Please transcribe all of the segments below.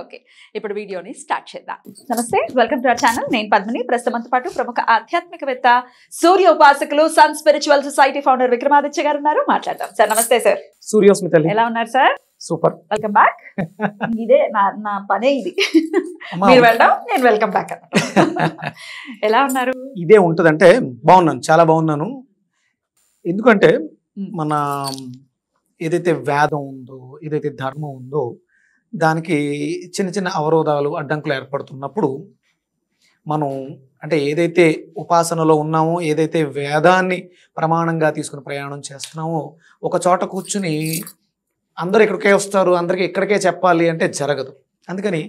Okay ఇప్పుడు వీడియోని start చేద్దాం నమస్తే వెల్కమ్ టు అవర్ ఛానల్ నేను పద్మని ప్రస్తుతం పాటు ప్రముఖ ఆధ్యాత్మికవేత్త సూర్య ఉపాసకులు sun spiritual society founder Vikramaditya garu ఉన్నారు మాట్లాడదాం సార్ నమస్తే సార్ సూర్యోస్మిత ఎలా ఉన్నారు సార్ సూపర్ వెల్కమ్ బ్యాక్ ఇదే నా నా పనే ఇది మీరు వెళ్ళడం నేను వెల్కమ్ బ్యాక్ ఎలా ఉన్నారు ఇదే అంటే బాగున్నాను చాలా బాగున్నాను ఎందుకంటే మన ఏదైతే వేదం ఉందో ఏదైతే ధర్మం ఉందో దానికి చిన్న చిన్న అవరోధాలు అడ్డంకులు ఏర్పడుతున్నప్పుడు మనం అంటే ఏదైతే ఉపాసనలో ఉన్నామో ఏదైతే వేదాన్ని ప్రమాణంగా తీసుకుని ప్రయాణం చేస్తున్నామో ఒక చోట కూర్చుని అందరూ ఇక్కడికే వస్తారు అందరికీ ఇక్కడికే చెప్పాలి అంటే జరగదు అందుకని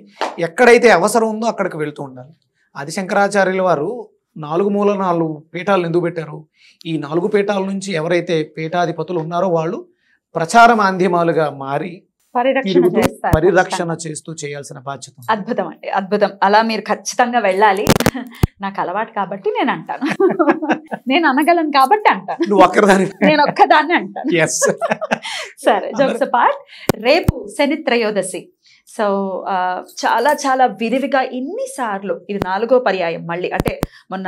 ఎక్కడైతే అవసరం ఉందో అక్కడికి వెళ్తూ ఉండాలి ఆది శంకరాచార్యుల వారు నాలుగు మూల నాలుగు పీఠాలను ఎందుకు పెట్టారు ఈ నాలుగు పీఠాల నుంచి ఎవరైతే పీఠాధిపతులు ఉన్నారో వాళ్ళు ప్రచార మాధ్యమాలుగా మారి పరిరక్షణ చేస్తారు చేస్తూ చేయాల్సిన బాధ్యత అద్భుతం అండి అద్భుతం అలా మీరు ఖచ్చితంగా వెళ్ళాలి నాకు అలవాటు కాబట్టి నేను అంటాను నేను అనగలను కాబట్టి అంటాను నేను ఒక్కదాన్ని అంటాను సరే జోక్స్ పార్ట్ రేపు శని త్రయోదశి సో చాలా చాలా విరివిగా ఇన్నిసార్లు ఇది నాలుగో పర్యాయం మళ్ళీ అంటే మొన్న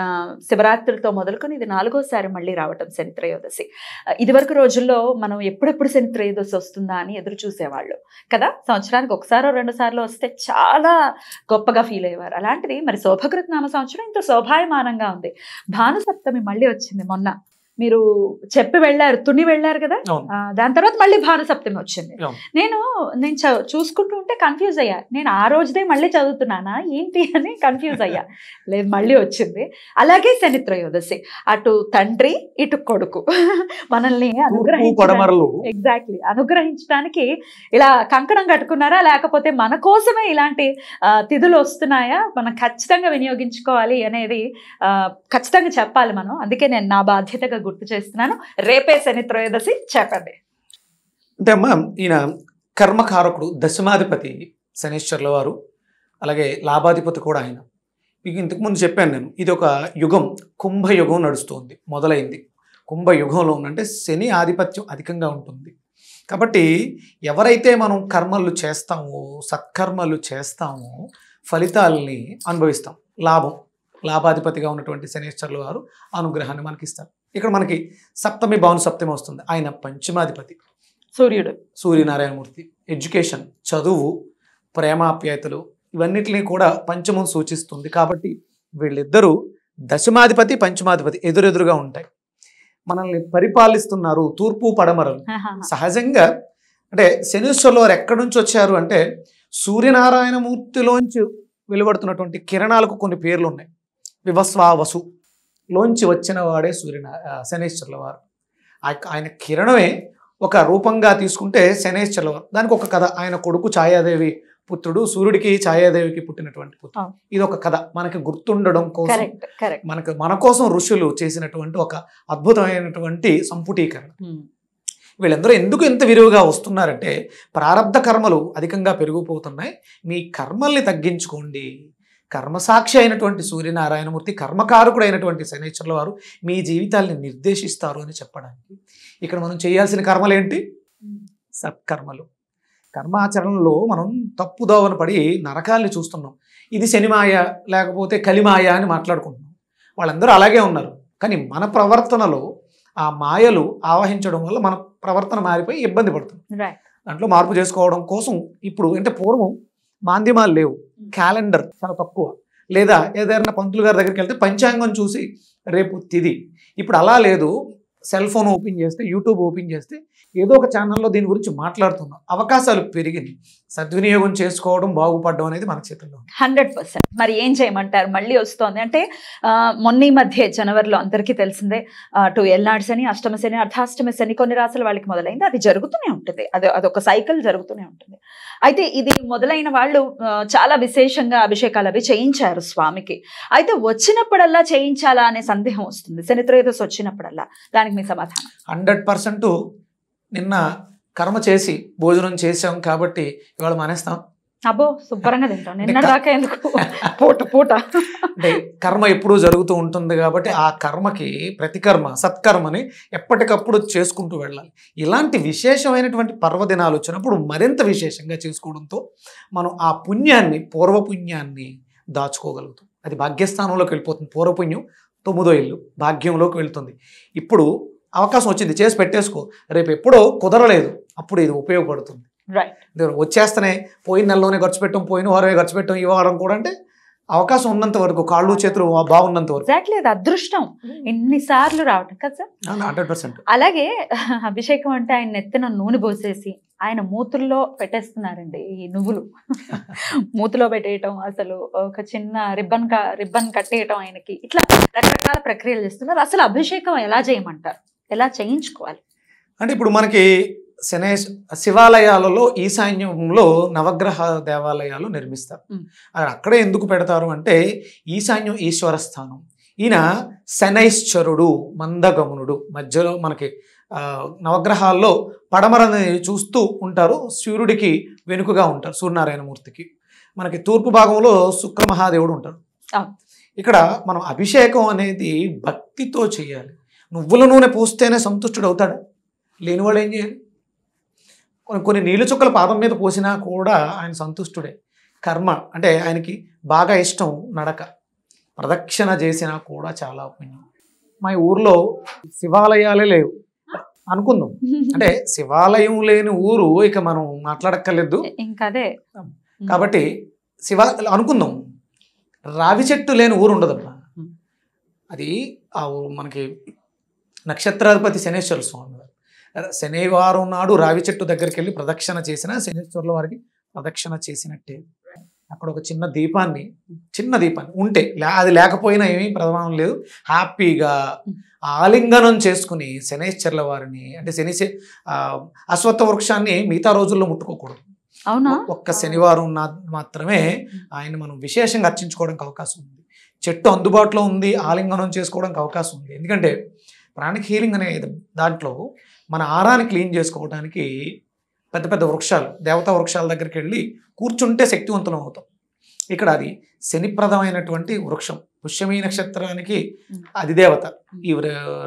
శివరాత్రితో మొదలుకొని ఇది నాలుగోసారి మళ్ళీ రావటం శని త్రయోదశి ఇదివరకు రోజుల్లో మనం ఎప్పుడెప్పుడు శని త్రయోదశి వస్తుందా అని ఎదురు చూసేవాళ్ళు కదా సంవత్సరానికి ఒకసారో రెండు సార్లు వస్తే చాలా గొప్పగా ఫీల్ అయ్యేవారు అలాంటిది మరి శోభకృత్ నామ సంవత్సరం ఇంత శోభాయమానంగా ఉంది భానుసప్తమి మళ్ళీ వచ్చింది మొన్న మీరు చెప్పి వెళ్ళారు తుని వెళ్ళారు కదా దాని తర్వాత మళ్ళీ భారసప్తమి వచ్చింది నేను నేను చూసుకుంటూ ఉంటే కన్ఫ్యూజ్ అయ్యా నేను ఆ రోజుదే మళ్ళీ చదువుతున్నానా ఏంటి అని కన్ఫ్యూజ్ అయ్యా లేదు మళ్ళీ వచ్చింది అలాగే శనిత్రయోదశి అటు తండ్రి ఇటు కొడుకు మనల్ని అనుగ్రహించడం ఎగ్జాక్ట్లీ అనుగ్రహించడానికి ఇలా కంకణం కట్టుకున్నారా లేకపోతే మన కోసమే ఇలాంటి తిథులు వస్తున్నాయా మనం ఖచ్చితంగా వినియోగించుకోవాలి అనేది ఖచ్చితంగా చెప్పాలి మనం అందుకే నేను నా బాధ్యతగా గుర్తు చేస్తున్నాను రేపే శని త్రయోదశి చెప్పండి అంటే అమ్మ ఈయన కర్మకారకుడు దశమాధిపతి శనీశ్వర్ల వారు అలాగే లాభాధిపతి కూడా ఆయన మీకు ఇంతకుముందు చెప్పాను నేను ఇది ఒక యుగం కుంభయుగం నడుస్తుంది మొదలైంది కుంభయుగంలో ఉందంటే శని ఆధిపత్యం అధికంగా ఉంటుంది కాబట్టి ఎవరైతే మనం కర్మలు చేస్తామో సత్కర్మలు చేస్తామో ఫలితాలని అనుభవిస్తాం లాభం లాభాధిపతిగా ఉన్నటువంటి శనేశ్వర్లు వారు అనుగ్రహాన్ని మనకిస్తారు ఇక్కడ మనకి సప్తమి భావన సప్తమి వస్తుంది ఆయన పంచమాధిపతి సూర్యుడు సూర్యనారాయణమూర్తి ఎడ్యుకేషన్ చదువు ప్రేమాప్యాయతలు ఇవన్నిటిని కూడా పంచమం సూచిస్తుంది కాబట్టి వీళ్ళిద్దరూ దశమాధిపతి పంచమాధిపతి ఎదురెదురుగా ఉంటాయి మనల్ని పరిపాలిస్తున్నారు తూర్పు పడమరలు సహజంగా అంటే శనీశ్వర్లు వారు ఎక్కడి నుంచి వచ్చారు అంటే సూర్యనారాయణమూర్తిలోంచి వెలువడుతున్నటువంటి కిరణాలకు కొన్ని పేర్లు ఉన్నాయి వివస్వా వసు లోంచి వచ్చిన వాడే సూర్యన శనేశ్వరుల వారు ఆయన కిరణమే ఒక రూపంగా తీసుకుంటే శనేశ్వరుల వారు దానికి ఒక కథ ఆయన కొడుకు ఛాయాదేవి పుత్రుడు సూర్యుడికి ఛాయాదేవికి పుట్టినటువంటి పుత్రుడు ఇది ఒక కథ మనకి గుర్తుండడం కోసం మనకు మన కోసం ఋషులు చేసినటువంటి ఒక అద్భుతమైనటువంటి సంపుటీకరణ వీళ్ళందరూ ఎందుకు ఇంత విరివిగా వస్తున్నారంటే ప్రారంధ కర్మలు అధికంగా పెరిగిపోతున్నాయి మీ కర్మల్ని తగ్గించుకోండి కర్మసాక్షి అయినటువంటి సూర్యనారాయణమూర్తి కర్మకారకుడైనటువంటి శనేశ్వరుల వారు మీ జీవితాల్ని నిర్దేశిస్తారు అని చెప్పడానికి ఇక్కడ మనం చేయాల్సిన కర్మలు ఏంటి సత్కర్మలు కర్మాచరణలో మనం తప్పుదోవన పడి నరకాల్ని చూస్తున్నాం ఇది శనిమాయ లేకపోతే కలిమాయ అని మాట్లాడుకుంటున్నాం వాళ్ళందరూ అలాగే ఉన్నారు కానీ మన ప్రవర్తనలో ఆ మాయలు ఆవహించడం వల్ల మన ప్రవర్తన మారిపోయి ఇబ్బంది పడుతుంది దాంట్లో మార్పు చేసుకోవడం కోసం ఇప్పుడు అంటే పూర్వం మాధ్యమాలు లేవు క్యాలెండర్ చాలా తక్కువ లేదా ఏదైనా పంతులు గారి దగ్గరికి వెళ్తే పంచాంగం చూసి రేపు తిది ఇప్పుడు అలా లేదు సెల్ ఫోన్ ఓపెన్ చేస్తే యూట్యూబ్ ఓపెన్ చేస్తే ఏదో ఒక ఛానల్లో దీని గురించి మాట్లాడుతున్నాం అవకాశాలు పెరిగింది సద్వినియోగం చేసుకోవడం బాగుపడడం అనేది మన చేతుల్లో హండ్రెడ్ పర్సెంట్ మరి ఏం చేయమంటారు మళ్ళీ వస్తోంది అంటే మొన్న ఈ మధ్య జనవరిలో అందరికీ తెలిసిందే టు శని అష్టమ శని అర్ధాష్టమ శని కొన్ని రాసుల వాళ్ళకి మొదలైంది అది జరుగుతూనే ఉంటుంది అది అదొక సైకిల్ జరుగుతూనే ఉంటుంది అయితే ఇది మొదలైన వాళ్ళు చాలా విశేషంగా అభిషేకాలు అవి చేయించారు స్వామికి అయితే వచ్చినప్పుడల్లా చేయించాలా అనే సందేహం వస్తుంది శనిత్రయోదశి వచ్చినప్పుడల్లా దానికి మీ సమాధానం హండ్రెడ్ పర్సెంట్ నిన్న కర్మ చేసి భోజనం చేసాం కాబట్టి ఇవాళ మానేస్తాం అబ్బో శుభ్రంగా తింటాం నిన్న దాకా ఎందుకు పూట పూట అంటే కర్మ ఎప్పుడూ జరుగుతూ ఉంటుంది కాబట్టి ఆ కర్మకి ప్రతికర్మ సత్కర్మని ఎప్పటికప్పుడు చేసుకుంటూ వెళ్ళాలి ఇలాంటి విశేషమైనటువంటి పర్వదినాలు వచ్చినప్పుడు మరింత విశేషంగా చేసుకోవడంతో మనం ఆ పుణ్యాన్ని పూర్వపుణ్యాన్ని దాచుకోగలుగుతాం అది భాగ్యస్థానంలోకి వెళ్ళిపోతుంది పూర్వపుణ్యం తొమ్మిదో ఇల్లు భాగ్యంలోకి వెళ్తుంది ఇప్పుడు అవకాశం వచ్చింది చేసి పెట్టేసుకో రేపు ఎప్పుడో కుదరలేదు అప్పుడు ఇది ఉపయోగపడుతుంది రైట్ వచ్చేస్తేనే పోయిన నెలలోనే ఖర్చు పెట్టం పోయిన వారమే ఖర్చు పెట్టం ఈ వారం కూడా అంటే అవకాశం ఉన్నంత వరకు కాళ్ళు చేతులు బాగున్నంత వరకు ఎగ్జాక్ట్లీ అది అదృష్టం hmm. ఎన్నిసార్లు రావటం కదా సార్ హండ్రెడ్ పర్సెంట్ అలాగే అభిషేకం అంటే ఆయన నెత్తిన నూనె పోసేసి ఆయన మూతుల్లో పెట్టేస్తున్నారండి ఈ నువ్వులు మూతులో పెట్టేయటం అసలు ఒక చిన్న రిబ్బన్ రిబ్బన్ కట్టేయటం ఆయనకి ఇట్లా రకరకాల ప్రక్రియలు చేస్తున్నారు అసలు అభిషేకం ఎలా చేయమంటారు ఎలా చేయించుకోవాలి అంటే ఇప్పుడు మనకి శనే శివాలయాలలో ఈశాన్యంలో నవగ్రహ దేవాలయాలు నిర్మిస్తారు అక్కడే ఎందుకు పెడతారు అంటే ఈశాన్యం ఈశ్వర స్థానం ఈయన శనైశ్వరుడు మందగమునుడు మధ్యలో మనకి నవగ్రహాల్లో పడమరని చూస్తూ ఉంటారు సూర్యుడికి వెనుకగా ఉంటారు సూర్యనారాయణమూర్తికి మనకి తూర్పు భాగంలో శుక్ర మహాదేవుడు ఉంటాడు ఇక్కడ మనం అభిషేకం అనేది భక్తితో చేయాలి నువ్వుల నూనె పూస్తేనే సంతుష్టుడు అవుతాడు లేనివాడు ఏం చేయాలి కొన్ని కొన్ని నీళ్ళు చుక్కల పాదం మీద పోసినా కూడా ఆయన సంతుష్టుడే కర్మ అంటే ఆయనకి బాగా ఇష్టం నడక ప్రదక్షిణ చేసినా కూడా చాలా పుణ్యం మా ఊర్లో శివాలయాలే లేవు అనుకుందాం అంటే శివాలయం లేని ఊరు ఇక మనం మాట్లాడక్కర్లేదు ఇంకదే కాబట్టి శివ అనుకుందాం రావి చెట్టు లేని ఊరు ఉండదమ్మా అది ఆ మనకి నక్షత్రాధిపతి శనేశ్వర స్వామి శనివారం నాడు రావి చెట్టు దగ్గరికి వెళ్ళి ప్రదక్షిణ చేసిన శనేశ్వరుల వారికి ప్రదక్షిణ చేసినట్టే అక్కడ ఒక చిన్న దీపాన్ని చిన్న దీపాన్ని ఉంటే అది లేకపోయినా ఏమీ ప్రధానం లేదు హ్యాపీగా ఆలింగనం చేసుకుని శనేశ్చర్ల వారిని అంటే శని అశ్వత్థ వృక్షాన్ని మిగతా రోజుల్లో ముట్టుకోకూడదు అవునా ఒక్క శనివారం మాత్రమే ఆయన మనం విశేషంగా అర్చించుకోవడానికి అవకాశం ఉంది చెట్టు అందుబాటులో ఉంది ఆలింగనం చేసుకోవడానికి అవకాశం ఉంది ఎందుకంటే ప్రాణిక హీలింగ్ అనే దాంట్లో మన ఆరాన్ని క్లీన్ చేసుకోవడానికి పెద్ద పెద్ద వృక్షాలు దేవతా వృక్షాల దగ్గరికి వెళ్ళి కూర్చుంటే శక్తివంతులం అవుతాం ఇక్కడ అది శనిప్రదమైనటువంటి వృక్షం పుష్యమీ నక్షత్రానికి అధిదేవత ఈ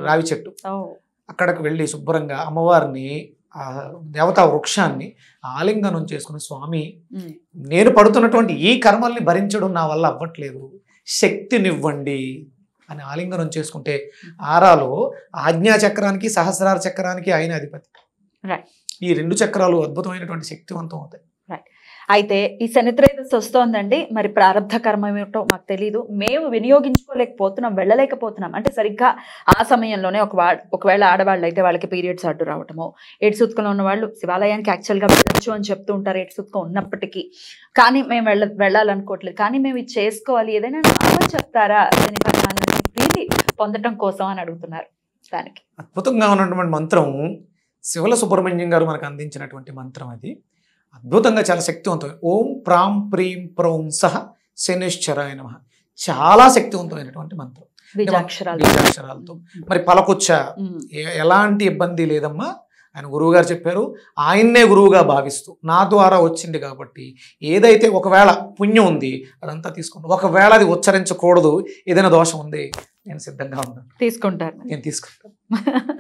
రావి చెట్టు అక్కడికి వెళ్ళి శుభ్రంగా అమ్మవారిని ఆ దేవతా వృక్షాన్ని ఆలింగనం చేసుకుని స్వామి నేను పడుతున్నటువంటి ఈ కర్మల్ని భరించడం నా వల్ల అవ్వట్లేదు శక్తినివ్వండి అని ఆలింగనం చేసుకుంటే ఆరాలో ఆజ్ఞా చక్రానికి సహస్రార చక్రానికి ఆయన అధిపతి ఈ రెండు చక్రాలు అద్భుతమైనటువంటి శక్తివంతం అవుతాయి అయితే ఈ ఏదో వస్తోందండి మరి ప్రారంభ కర్మ ఏమిటో మాకు తెలియదు మేము వినియోగించుకోలేకపోతున్నాం వెళ్ళలేకపోతున్నాం అంటే సరిగ్గా ఆ సమయంలోనే ఒక ఒకవేళ ఆడవాళ్ళు అయితే వాళ్ళకి పీరియడ్స్ అడ్డు రావటము ఏడుసుత్కంలో ఉన్న వాళ్ళు శివాలయానికి యాక్చువల్గా వెళ్ళచ్చు అని చెప్తూ ఉంటారు ఏడుసుత్కం ఉన్నప్పటికీ కానీ మేము వెళ్ళ వెళ్ళాలనుకోవట్లేదు కానీ మేము ఇది చేసుకోవాలి ఏదైనా చెప్తారా శని ప్రీతి పొందటం కోసం అని అడుగుతున్నారు దానికి అద్భుతంగా ఉన్నటువంటి మంత్రం శివల సుబ్రహ్మణ్యం గారు మనకు అందించినటువంటి మంత్రం అది అద్భుతంగా చాలా శక్తివంతం ఓం ప్రాం ప్రీం ప్రౌం సహ శనిశ్చరాయ నమ చాలా శక్తివంతమైనటువంటి మంత్రం అక్షరాలతో మరి పలకొచ్చ ఎలాంటి ఇబ్బంది లేదమ్మా ఆయన గురువుగారు చెప్పారు ఆయన్నే గురువుగా భావిస్తూ నా ద్వారా వచ్చింది కాబట్టి ఏదైతే ఒకవేళ పుణ్యం ఉంది అదంతా తీసుకోండి ఒకవేళ అది ఉచ్చరించకూడదు ఏదైనా దోషం ఉంది నేను సిద్ధంగా ఉన్నాను తీసుకుంటారు నేను తీసుకుంటాను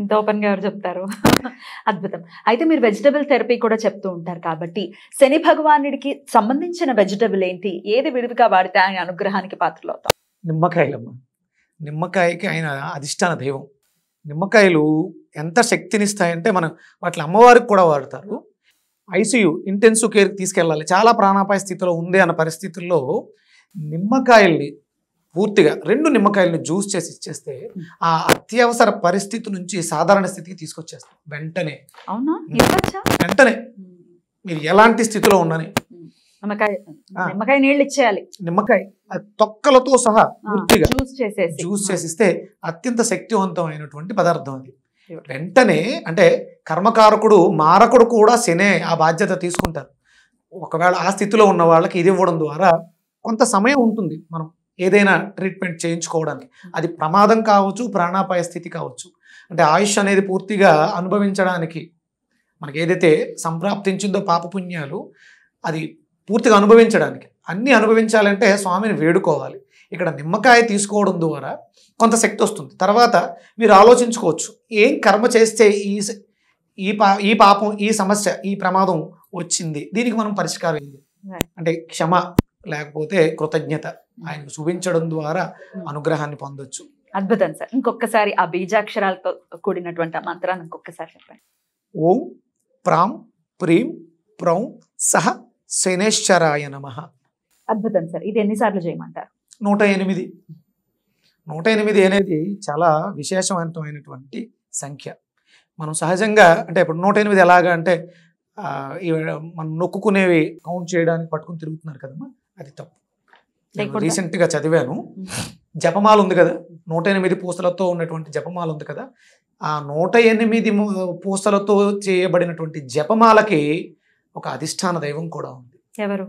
ఇంత ఓపెన్గా ఎవరు చెప్తారు అద్భుతం అయితే మీరు వెజిటబుల్ థెరపీ కూడా చెప్తూ ఉంటారు కాబట్టి శని భగవానుడికి సంబంధించిన వెజిటబుల్ ఏంటి ఏది విడివిగా వాడితే ఆయన అనుగ్రహానికి పాత్రలు అవుతాం నిమ్మకాయలమ్మ నిమ్మకాయకి ఆయన అధిష్టాన దైవం నిమ్మకాయలు ఎంత శక్తినిస్తాయంటే మనం వాటిని అమ్మవారికి కూడా వాడతారు ఐసీయూ ఇంటెన్సివ్ కేర్కి తీసుకెళ్ళాలి చాలా ప్రాణాపాయ స్థితిలో ఉంది అన్న పరిస్థితుల్లో నిమ్మకాయల్ని పూర్తిగా రెండు నిమ్మకాయలను జ్యూస్ చేసి ఇచ్చేస్తే ఆ అత్యవసర పరిస్థితి నుంచి సాధారణ స్థితికి తీసుకొచ్చేస్తాం వెంటనే వెంటనే మీరు ఎలాంటి స్థితిలో ఉండని నిమ్మకాయ తొక్కలతో సహా పూర్తిగా జ్యూస్ చేసి ఇస్తే చేసిస్తే అత్యంత శక్తివంతమైనటువంటి పదార్థం అది వెంటనే అంటే కర్మకారకుడు మారకుడు కూడా శనే ఆ బాధ్యత తీసుకుంటారు ఒకవేళ ఆ స్థితిలో ఉన్న వాళ్ళకి ఇది ఇవ్వడం ద్వారా కొంత సమయం ఉంటుంది మనం ఏదైనా ట్రీట్మెంట్ చేయించుకోవడానికి అది ప్రమాదం కావచ్చు ప్రాణాపాయ స్థితి కావచ్చు అంటే ఆయుష్ అనేది పూర్తిగా అనుభవించడానికి మనకి ఏదైతే సంప్రాప్తించిందో పాపపుణ్యాలు అది పూర్తిగా అనుభవించడానికి అన్నీ అనుభవించాలంటే స్వామిని వేడుకోవాలి ఇక్కడ నిమ్మకాయ తీసుకోవడం ద్వారా కొంత శక్తి వస్తుంది తర్వాత మీరు ఆలోచించుకోవచ్చు ఏం కర్మ చేస్తే ఈ ఈ పా ఈ పాపం ఈ సమస్య ఈ ప్రమాదం వచ్చింది దీనికి మనం పరిష్కారం అంటే క్షమ లేకపోతే కృతజ్ఞత ఆయనకు చూపించడం ద్వారా అనుగ్రహాన్ని పొందొచ్చు అద్భుతం సార్ ఇంకొకసారి ఆ బీజాక్షరాలతో కూడినటువంటి ఆ మంత్రాన్ని ఇంకొకసారి చెప్పండి ఓం ప్రాం ప్రీం ప్రౌ సహ శనేశ్వరాయ నమ అద్భుతం సార్ ఇది ఎన్నిసార్లు చేయమంటారు నూట ఎనిమిది నూట ఎనిమిది అనేది చాలా విశేషవంతమైనటువంటి సంఖ్య మనం సహజంగా అంటే ఇప్పుడు నూట ఎనిమిది ఎలాగా అంటే మనం నొక్కునేవి కౌంట్ చేయడానికి పట్టుకుని తిరుగుతున్నారు కదమ్మా అది తప్పు రీసెంట్గా చదివాను జపమాల ఉంది కదా నూట ఎనిమిది పూసలతో ఉన్నటువంటి జపమాల ఉంది కదా ఆ నూట ఎనిమిది పూసలతో చేయబడినటువంటి జపమాలకి ఒక అధిష్టాన దైవం కూడా ఉంది ఎవరు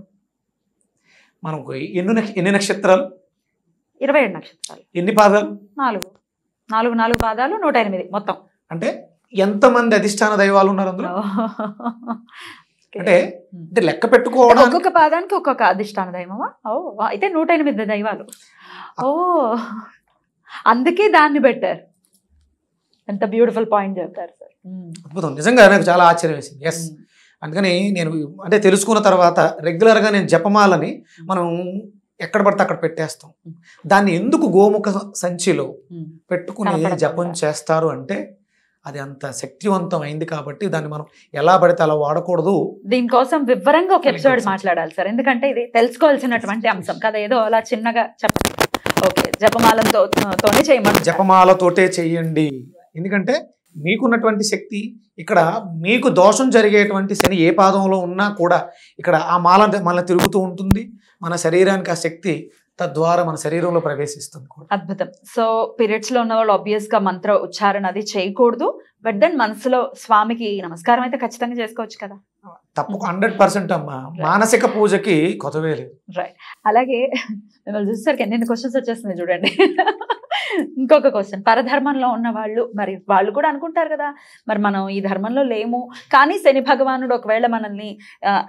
మనకు ఎన్ని ఎన్ని నక్షత్రాలు ఇరవై ఏడు నక్షత్రాలు ఎన్ని పాదాలు నాలుగు నాలుగు నాలుగు పాదాలు నూట ఎనిమిది మొత్తం అంటే ఎంతమంది అధిష్టాన దైవాలు ఉన్నారు అందులో అంటే అంటే లెక్క పెట్టుకోవడం ఒక్కొక్క పాదానికి ఒక్కొక్క అధిష్టాన దైవమా ఓ అయితే నూట ఎనిమిది దైవాలు ఓ అందుకే దాన్ని పెట్టారు ఎంత బ్యూటిఫుల్ పాయింట్ చెప్తారు సార్ అద్భుతం నిజంగా నాకు చాలా ఆశ్చర్యం వేసింది ఎస్ అందుకని నేను అంటే తెలుసుకున్న తర్వాత రెగ్యులర్గా నేను జపమాలని మనం ఎక్కడ పడితే అక్కడ పెట్టేస్తాం దాన్ని ఎందుకు గోముఖ సంచిలో పెట్టుకుని జపం చేస్తారు అంటే అది అంత శక్తివంతం అయింది కాబట్టి దాన్ని మనం ఎలా పడితే అలా వాడకూడదు దీనికోసం వివరంగా ఒక ఎపిసోడ్ మాట్లాడాలి సార్ ఎందుకంటే ఇది తెలుసుకోవాల్సినటువంటి అంశం కదా ఏదో అలా చిన్నగా చెప్పండి ఓకే జపమాలతో తోనే చేయమని జపమాలతోటే చేయండి ఎందుకంటే మీకున్నటువంటి శక్తి ఇక్కడ మీకు దోషం జరిగేటువంటి శని ఏ పాదంలో ఉన్నా కూడా ఇక్కడ ఆ మాల మళ్ళీ తిరుగుతూ ఉంటుంది మన శరీరానికి ఆ శక్తి తద్వారా మన శరీరంలో ప్రవేశిస్తుంది అద్భుతం సో పీరియడ్స్ లో ఉన్న వాళ్ళు ఆబ్వియస్ గా మంత్ర ఉచ్చారణ అది చేయకూడదు బట్ దెన్ మనసులో స్వామికి నమస్కారం అయితే ఖచ్చితంగా చేసుకోవచ్చు కదా తప్పక హండ్రెడ్ పర్సెంట్ అమ్మా మానసిక పూజకి కొత్తవే లేదు రైట్ అలాగే మిమ్మల్ని చూసేసరికి ఎన్ని క్వశ్చన్స్ వచ్చేస్తున్నాయి చూడండి ఇంకొక క్వశ్చన్ పరధర్మంలో ఉన్న వాళ్ళు మరి వాళ్ళు కూడా అనుకుంటారు కదా మరి మనం ఈ ధర్మంలో లేము కానీ శని భగవానుడు ఒకవేళ మనల్ని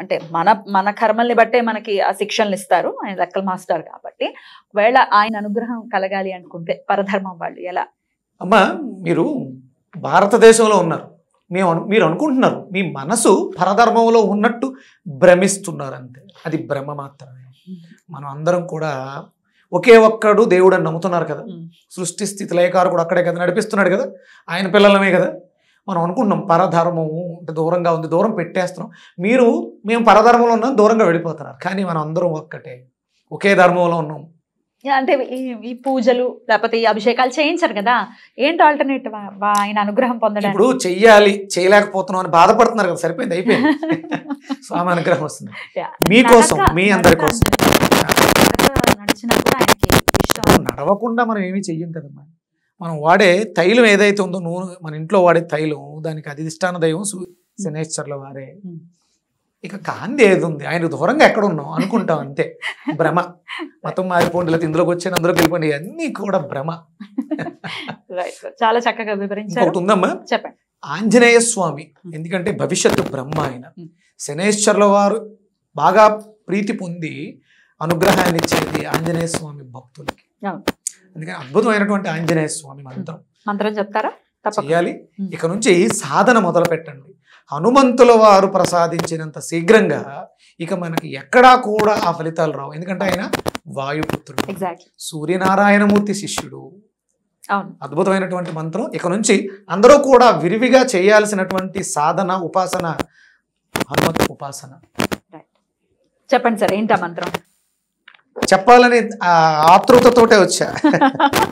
అంటే మన మన కర్మల్ని బట్టే మనకి ఆ శిక్షణలు ఇస్తారు ఆయన లెక్కల మాస్టర్ కాబట్టి ఒకవేళ ఆయన అనుగ్రహం కలగాలి అనుకుంటే పరధర్మం వాళ్ళు ఎలా అమ్మా మీరు భారతదేశంలో ఉన్నారు మేము మీరు అనుకుంటున్నారు మీ మనసు పరధర్మంలో ఉన్నట్టు భ్రమిస్తున్నారు అంతే అది భ్రమ మాత్రమే మనం అందరం కూడా ఒకే ఒక్కడు దేవుడు అని నమ్ముతున్నారు కదా సృష్టి స్థితి కూడా అక్కడే కదా నడిపిస్తున్నాడు కదా ఆయన పిల్లలమే కదా మనం అనుకుంటున్నాం పరధర్మము అంటే దూరంగా ఉంది దూరం పెట్టేస్తున్నాం మీరు మేము పరధర్మంలో ఉన్నాం దూరంగా వెళ్ళిపోతున్నారు కానీ మనం అందరం ఒక్కటే ఒకే ధర్మంలో ఉన్నాం అంటే ఈ పూజలు లేకపోతే ఈ అభిషేకాలు చేయించారు కదా ఏంటి ఆల్టర్నేటివ్ ఆయన అనుగ్రహం పొందడం ఇప్పుడు చెయ్యాలి చేయలేకపోతున్నాం అని బాధపడుతున్నారు కదా సరిపోయింది అయిపోయింది స్వామి అనుగ్రహం వస్తుంది మీకోసం మీ అందరి కోసం ఆయనకి ఇష్టం నడవకుండా మనం ఏమీ చెయ్యం కదమ్మా మనం వాడే తైలం ఏదైతే ఉందో నూనె మన ఇంట్లో వాడే తైలం దానికి అధిష్టాన దైవం శనేశ్వర్ల వారే ఇక కాంతి ఏది ఉంది ఆయన దూరంగా ఎక్కడ ఉన్నాం అనుకుంటాం అంతే భ్రమ మతం మారిపోండి లేకపోతే ఇందులోకి వచ్చాను అందులోకి వెళ్ళిపోండి అన్నీ కూడా భ్రమ చాలా చక్కగా వివరించారు ఉందమ్మా చెప్పండి ఆంజనేయ స్వామి ఎందుకంటే భవిష్యత్తు బ్రహ్మ ఆయన శనేశ్వర్ల వారు బాగా ప్రీతి పొంది అనుగ్రహాన్ని ఇచ్చేది ఆంజనేయ స్వామి భక్తులకి అందుకని అద్భుతమైనటువంటి ఆంజనేయ స్వామి మంత్రం మంత్రం చెప్తారా చేయాలి ఇక నుంచి సాధన మొదలు పెట్టండి హనుమంతుల వారు ప్రసాదించినంత శీఘ్రంగా ఇక మనకి ఎక్కడా కూడా ఆ ఫలితాలు రావు ఎందుకంటే ఆయన వాయుపుత్రుడు సూర్యనారాయణమూర్తి శిష్యుడు అద్భుతమైనటువంటి మంత్రం ఇక నుంచి అందరూ కూడా విరివిగా చేయాల్సినటువంటి సాధన ఉపాసన హనుమంతు ఉపాసన చెప్పండి సార్ ఏంటా మంత్రం చెప్పాలని ఆతృతతోటే వచ్చా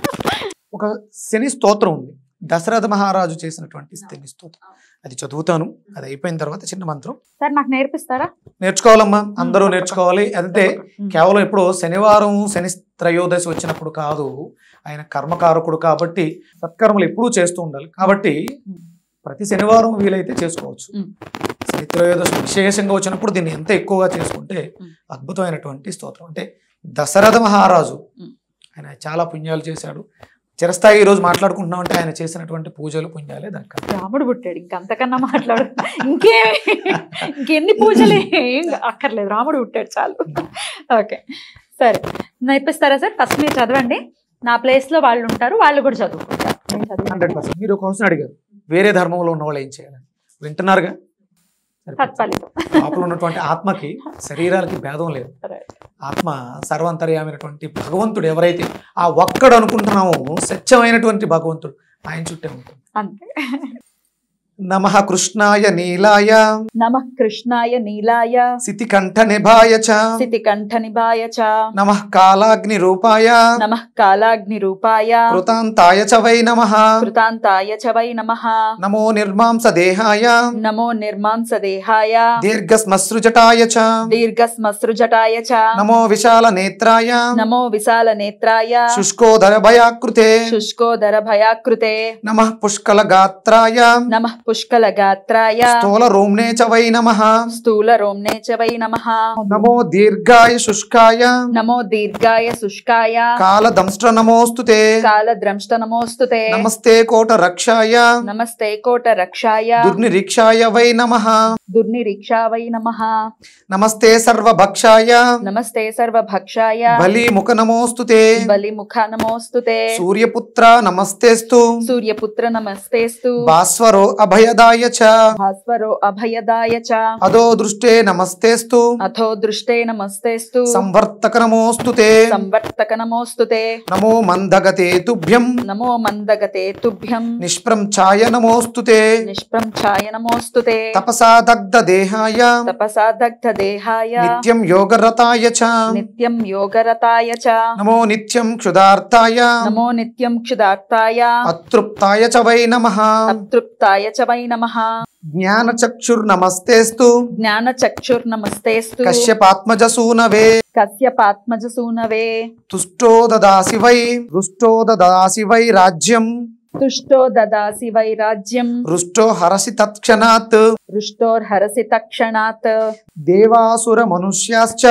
ఒక శని స్తోత్రం ఉంది దశరథ మహారాజు చేసినటువంటి శని స్తోత్రం అది చదువుతాను అది అయిపోయిన తర్వాత చిన్న మంత్రం సార్ నాకు నేర్పిస్తారా నేర్చుకోవాలమ్మా అందరూ నేర్చుకోవాలి అంతే కేవలం ఇప్పుడు శనివారం శని త్రయోదశి వచ్చినప్పుడు కాదు ఆయన కర్మకారకుడు కాబట్టి సత్కర్మలు ఎప్పుడూ చేస్తూ ఉండాలి కాబట్టి ప్రతి శనివారం వీలైతే చేసుకోవచ్చు శని త్రయోదశి విశేషంగా వచ్చినప్పుడు దీన్ని ఎంత ఎక్కువగా చేసుకుంటే అద్భుతమైనటువంటి స్తోత్రం అంటే దశరథ మహారాజు ఆయన చాలా పుణ్యాలు చేశాడు చిరస్థాయి ఈరోజు మాట్లాడుకుంటున్నాం అంటే ఆయన చేసినటువంటి పూజలు పుణ్యాలే దానికి రాముడు పుట్టాడు ఇంకంతకన్నా మాట్లాడు ఇంకే ఇంకెన్ని పూజలే అక్కర్లేదు రాముడు పుట్టాడు చాలు ఓకే సరే నేర్పిస్తారా సార్ ఫస్ట్ మీరు చదవండి నా ప్లేస్లో వాళ్ళు ఉంటారు వాళ్ళు కూడా చదువుకుంటారు పర్సెంట్ మీరు ఒక అడిగారు వేరే ధర్మంలో ఉన్న వాళ్ళు ఏం చేయాలని వింటున్నారుగా ఉన్నటువంటి ఆత్మకి శరీరాలకి భేదం లేదు ఆత్మ సర్వాంతర్యమైనటువంటి భగవంతుడు ఎవరైతే ఆ ఒక్కడు అనుకుంటున్నామో సత్యమైనటువంటి భగవంతుడు ఆయన చుట్టే ఉంటుంది అంతే నమ కృష్ణాయ నీలాయ నమ కృష్ణాయ నీలాయ సితి కంఠ నిభాయ సితి కంఠ నిభాయ నమ కాలాగ్ని రూపాయ నమ కాలాగ్ని రూపాయ కృతాంతాయ చ వై నమ కృతాంతాయ చ వై నమ నమో నిర్మాంస దేహాయ నమో నిర్మాంస దేహాయ దీర్ఘస్మసృజటాయ చ దీర్ఘస్మసృజటాయ చ నమో విశాల నేత్రాయ నమో విశాల నేత్రాయ శుష్కోధర భయాకృతే శుష్కోధర భయాకృతే నమ పుష్కల గాత్రాయ నమ పుష్కల గాత్రాయ స్థూల రోమ్నే చ నమ స్థూల రోమ్నే చ నమ నమో దీర్ఘాయ శుష్కాయ నమో దీర్ఘాయ శుష్కాయ కాల ద్రంష్ట నమోస్తుతే కాల ద్రంష్ట నమోస్తుతే నమస్తే కోట రక్షాయ నమస్తే కోట రక్షాయ దుర్నిరీక్షాయ వై నమ దుర్నిరీక్షా వై నమ నమస్తే సర్వభక్షాయ నమస్తే సర్వభక్షాయ బలి ముఖ నమోస్తుతే బలి ముఖ నమోస్తుతే సూర్యపుత్ర నమస్తే సూర్యపుత్ర నమస్తే భాస్వరో అభ అభయదాయ భాస్వరో అభయదాయ చ అదో దృష్టే నమస్తేస్తు అథో దృష్టే నమస్తేస్తు సంవర్తక నమోస్తుతే సంవర్తక నమోస్తుతే నమో మందగతే తుభ్యం నమో మందగతే తుభ్యం నిష్ప్రం ఛాయ నమోస్తుతే నిష్ప్రం ఛాయ నమోస్తుతే తపసా దగ్ధ దేహాయ తపసా దగ్ధ దేహాయ నిత్యం యోగరతాయ నిత్యం యోగరతాయ నమో నిత్యం క్షుదార్థాయ నమో నిత్యం క్షుదార్థాయ అతృప్తాయ చ వై నమ అతృప్తాయ చ వై నమ జ్ఞాన జ్ఞానచక్షుర్ నమస్తేస్తు జ్ఞానచక్షుర్ నమస్తేస్తు కశ్యపాత్మజ సూనవే కశ్యపాత్మజ సూనవే తుష్టో దాసి వై రుష్టో దాసి వై రాజ్యం తుష్టో దాసి వై రాజ్యం రుష్టో హరసి తక్షణాత్ రుష్టోర్ హరసి తక్షణాత్ దేవాసుర మనుష్యాశ్చ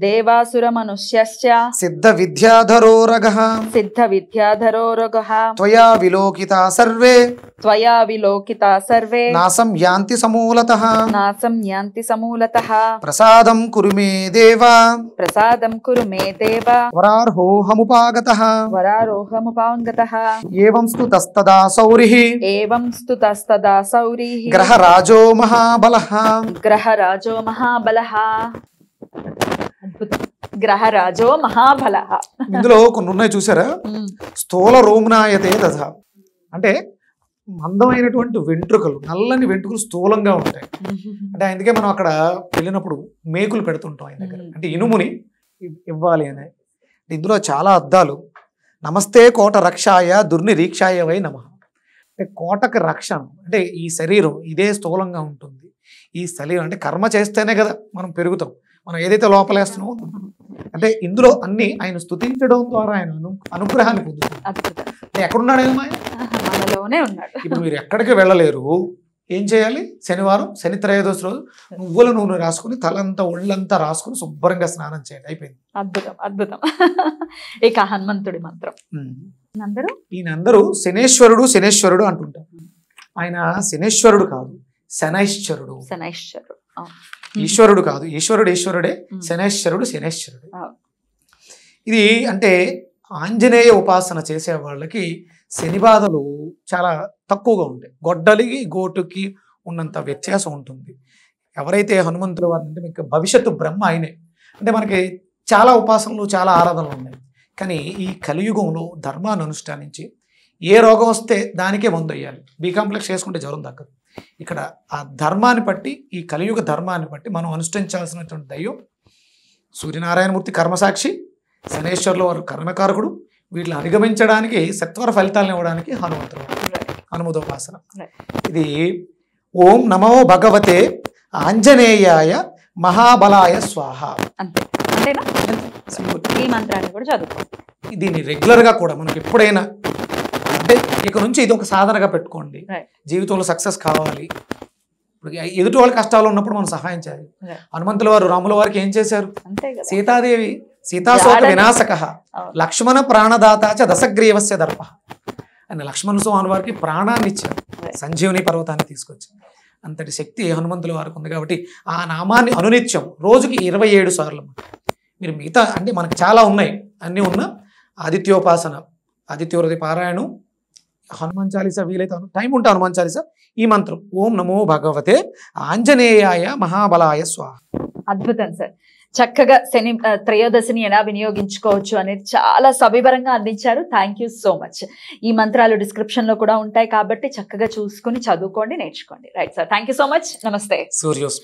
देवासुरमनुष्यश्च सिद्धविद्याधरोरगः सिद्धविद्याधरोरगः त्वया विलोकिता सर्वे त्वया विलोकिता सर्वे नासं यान्ति समूलतः नासं यान्ति समूलतः प्रसादं कुरु मे देव प्रसादं कुरु मे देव वरार्होऽहमुपागतः वरारोहमुपाङ्गतः एवं स्तुतस्तदा सौरिः एवं स्तुतस्तदा सौरिः ग्रहराजो महाबलः ग्रहराजो महाबलः గ్రహరాజో మహాబల ఇందులో కొన్ని ఉన్నాయి చూసారా స్థూల రోమనాయతే దధ అంటే మందమైనటువంటి వెంట్రుకలు నల్లని వెంట్రుకలు స్థూలంగా ఉంటాయి అంటే అందుకే మనం అక్కడ వెళ్ళినప్పుడు మేకులు పెడుతుంటాం ఆయన దగ్గర అంటే ఇనుముని ఇవ్వాలి అనే ఇందులో చాలా అద్దాలు నమస్తే కోట రక్షాయ దుర్నిరీక్షాయవై వై నమ అంటే కోటకు రక్షణ అంటే ఈ శరీరం ఇదే స్థూలంగా ఉంటుంది ఈ శరీరం అంటే కర్మ చేస్తేనే కదా మనం పెరుగుతాం మనం ఏదైతే లోపలేస్తున్నామో అంటే ఇందులో అన్ని ఆయన స్థుతించడం ద్వారా ఆయన అనుగ్రహాన్ని పొందుతుంది ఎక్కడున్నాడు ఇప్పుడు మీరు ఎక్కడికి వెళ్ళలేరు ఏం చేయాలి శనివారం శని త్రయోదశి రోజు నువ్వుల నూనె రాసుకుని తలంతా ఒళ్ళంతా రాసుకుని శుభ్రంగా స్నానం చేయండి అయిపోయింది అద్భుతం అద్భుతం ఇక హనుమంతుడి మంత్రం ఈయనందరూ శనేశ్వరుడు శనేశ్వరుడు అంటుంటారు ఆయన శనేశ్వరుడు కాదు శనైశ్వరుడు శనైశ్వరుడు ఈశ్వరుడు కాదు ఈశ్వరుడు ఈశ్వరుడే శనైశ్వరుడు శనైశ్వరుడు ఇది అంటే ఆంజనేయ ఉపాసన చేసే వాళ్ళకి శని బాధలు చాలా తక్కువగా ఉంటాయి గొడ్డలికి గోటుకి ఉన్నంత వ్యత్యాసం ఉంటుంది ఎవరైతే హనుమంతుల వారు అంటే మీకు భవిష్యత్తు బ్రహ్మ ఆయనే అంటే మనకి చాలా ఉపాసనలు చాలా ఆరాధనలు ఉన్నాయి కానీ ఈ కలియుగంలో ధర్మాన్ని అనుష్ఠానించి ఏ రోగం వస్తే దానికే మందు అయ్యాలి బీకాంప్లెక్స్ చేసుకుంటే జ్వరం తగ్గదు ఇక్కడ ఆ ధర్మాన్ని బట్టి ఈ కలియుగ ధర్మాన్ని బట్టి మనం అనుష్ఠించాల్సినటువంటి దయ్యం సూర్యనారాయణమూర్తి కర్మసాక్షి శనేశ్వర్లో వారు కర్మకారకుడు వీటిని అధిగమించడానికి సత్వర ఫలితాలను ఇవ్వడానికి హనుమంతుడు హనుమదోపాసన ఇది ఓం నమో భగవతే ఆంజనేయాయ మహాబలాయ స్వాహ అంతే దీన్ని రెగ్యులర్గా కూడా మనకి ఎప్పుడైనా అంటే ఇక నుంచి ఇది ఒక సాధనగా పెట్టుకోండి జీవితంలో సక్సెస్ కావాలి ఇప్పుడు ఎదుటి వాళ్ళ కష్టాలు ఉన్నప్పుడు మనం సహాయం చేయాలి హనుమంతుల వారు రాముల వారికి ఏం చేశారు సీతాదేవి సీతాశోక వినాశక లక్ష్మణ ప్రాణదాత దశగ్రీవస్య దర్ప అని లక్ష్మణ స్వామి వారికి ప్రాణాన్ని ఇచ్చారు సంజీవని పర్వతాన్ని తీసుకొచ్చారు అంతటి శక్తి హనుమంతుల వారికి ఉంది కాబట్టి ఆ నామాన్ని అనునిత్యం రోజుకి ఇరవై ఏడు సార్లు మీరు మిగతా అంటే మనకు చాలా ఉన్నాయి అన్నీ ఉన్న ఆదిత్యోపాసన ఆదిత్యోరది పారాయణం హనుమాన్ చాలీస వీలైతే టైం ఉంటా హనుమాన్ చాలీస ఈ మంత్రం ఓం నమో భగవతే ఆంజనేయాయ మహాబలాయ స్వాహ అద్భుతం సార్ చక్కగా శని త్రయోదశిని ఎలా వినియోగించుకోవచ్చు అనేది చాలా సవివరంగా అందించారు థ్యాంక్ యూ సో మచ్ ఈ మంత్రాలు డిస్క్రిప్షన్లో కూడా ఉంటాయి కాబట్టి చక్కగా చూసుకుని చదువుకోండి నేర్చుకోండి right sir thank so much నమస్తే సూర్యోస్